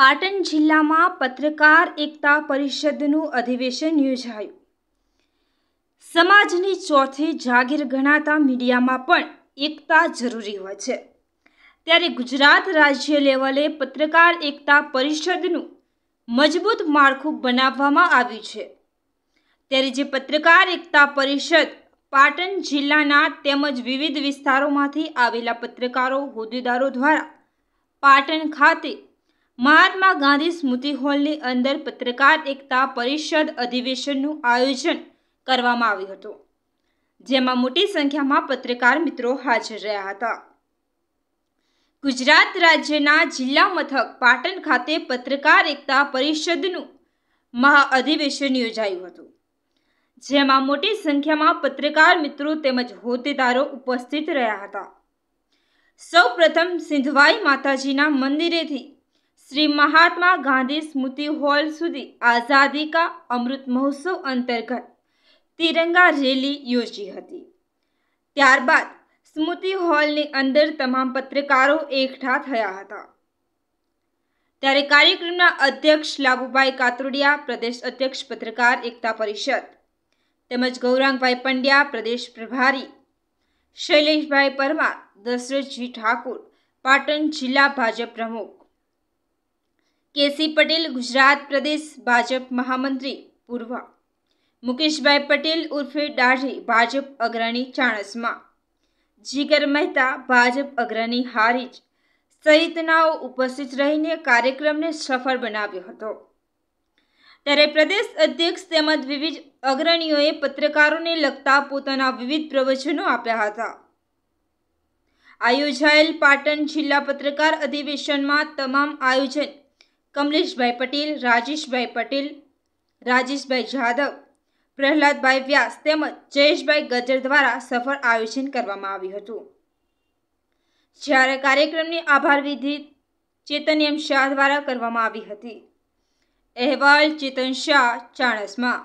પાટણ જિલ્લામાં પત્રકાર એકતા પરિષદનું અધિવેશન યોજાયું સમાજની ચોથી જાગીર ગણાતા મીડિયામાં પણ એકતા જરૂરી હોય છે ત્યારે ગુજરાત રાજ્ય લેવલે પત્રકાર એકતા પરિષદનું મજબૂત માળખું બનાવવામાં આવ્યું છે ત્યારે જે પત્રકાર એકતા પરિષદ પાટણ જિલ્લાના તેમજ વિવિધ વિસ્તારોમાંથી આવેલા પત્રકારો હોદ્દેદારો દ્વારા પાટણ ખાતે મહાત્મા ગાંધી સ્મૃતિ હોલની અંદર પત્રકાર એકતા પરિષદ અધિવેશનનું આયોજન કરવામાં આવ્યું હતું જેમાં મોટી સંખ્યામાં પત્રકાર મિત્રો હાજર રહ્યા હતા ગુજરાત રાજ્યના જિલ્લા મથક પાટણ ખાતે પત્રકાર એકતા પરિષદનું મહાઅધિવેશન યોજાયું હતું જેમાં મોટી સંખ્યામાં પત્રકાર મિત્રો તેમજ હોદ્દેદારો ઉપસ્થિત રહ્યા હતા સૌ પ્રથમ સિંધવાઈ માતાજીના મંદિરેથી શ્રી મહાત્મા ગાંધી સ્મૃતિ હોલ સુધી આઝાદી કા અમૃત મહોત્સવ અંતર્ગત તિરંગા રેલી યોજી હતી ત્યારબાદ સ્મૃતિ હોલની અંદર તમામ પત્રકારો એકઠા થયા હતા ત્યારે કાર્યક્રમના અધ્યક્ષ લાભુભાઈ કાતરોડિયા પ્રદેશ અધ્યક્ષ પત્રકાર એકતા પરિષદ તેમજ ગૌરાંગભાઈ પંડ્યા પ્રદેશ પ્રભારી શૈલેષભાઈ પરમાર દશરથજી ઠાકુર પાટણ જિલ્લા ભાજપ પ્રમુખ કેસી પટેલ ગુજરાત પ્રદેશ ભાજપ મહામંત્રી પૂર્વ મુકેશભાઈ પટેલ ઉર્ફે દાઢી ભાજપ અગ્રણી ચાણસમાં જીગર મહેતા ભાજપ અગ્રણી હારીજ સહિતનાઓ ઉપસ્થિત રહીને કાર્યક્રમને સફળ બનાવ્યો હતો ત્યારે પ્રદેશ અધ્યક્ષ તેમજ વિવિધ અગ્રણીઓએ પત્રકારોને લગતા પોતાના વિવિધ પ્રવચનો આપ્યા હતા આ યોજાયેલ પાટણ જિલ્લા પત્રકાર અધિવેશનમાં તમામ આયોજન કમલેશભાઈ પટેલ રાજેશભાઈ પટેલ રાજેશભાઈ જાદવ પ્રહલાદભાઈ વ્યાસ તેમજ જયેશભાઈ ગજર દ્વારા સફળ આયોજન કરવામાં આવ્યું હતું જ્યારે કાર્યક્રમની આભાર વિધિ ચેતન શાહ દ્વારા કરવામાં આવી હતી અહેવાલ ચેતન શાહ ચાણસમાં